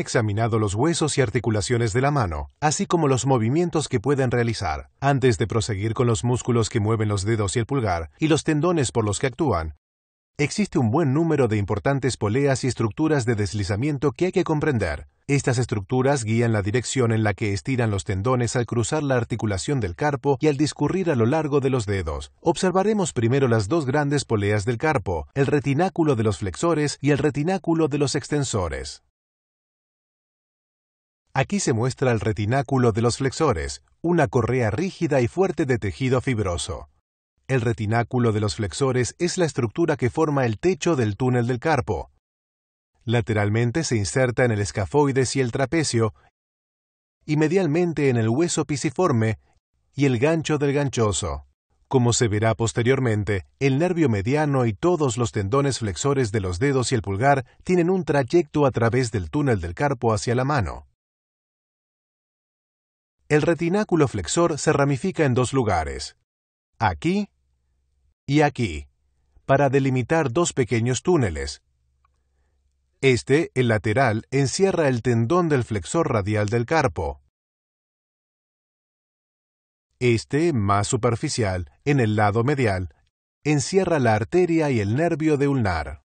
examinado los huesos y articulaciones de la mano, así como los movimientos que pueden realizar, antes de proseguir con los músculos que mueven los dedos y el pulgar y los tendones por los que actúan. Existe un buen número de importantes poleas y estructuras de deslizamiento que hay que comprender. Estas estructuras guían la dirección en la que estiran los tendones al cruzar la articulación del carpo y al discurrir a lo largo de los dedos. Observaremos primero las dos grandes poleas del carpo, el retináculo de los flexores y el retináculo de los extensores. Aquí se muestra el retináculo de los flexores, una correa rígida y fuerte de tejido fibroso. El retináculo de los flexores es la estructura que forma el techo del túnel del carpo. Lateralmente se inserta en el escafoides y el trapecio, y medialmente en el hueso pisiforme y el gancho del ganchoso. Como se verá posteriormente, el nervio mediano y todos los tendones flexores de los dedos y el pulgar tienen un trayecto a través del túnel del carpo hacia la mano el retináculo flexor se ramifica en dos lugares, aquí y aquí, para delimitar dos pequeños túneles. Este, el lateral, encierra el tendón del flexor radial del carpo. Este, más superficial, en el lado medial, encierra la arteria y el nervio de ulnar.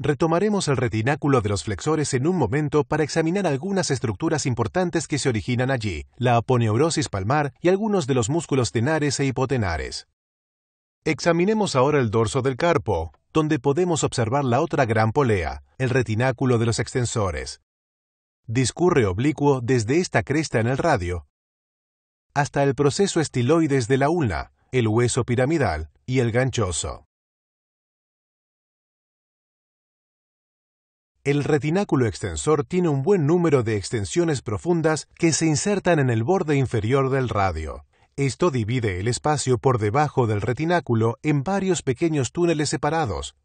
Retomaremos el retináculo de los flexores en un momento para examinar algunas estructuras importantes que se originan allí, la aponeurosis palmar y algunos de los músculos tenares e hipotenares. Examinemos ahora el dorso del carpo, donde podemos observar la otra gran polea, el retináculo de los extensores. Discurre oblicuo desde esta cresta en el radio hasta el proceso estiloides de la ulna, el hueso piramidal y el ganchoso. El retináculo extensor tiene un buen número de extensiones profundas que se insertan en el borde inferior del radio. Esto divide el espacio por debajo del retináculo en varios pequeños túneles separados.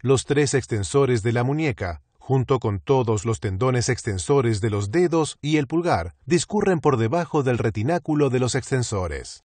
Los tres extensores de la muñeca, junto con todos los tendones extensores de los dedos y el pulgar, discurren por debajo del retináculo de los extensores.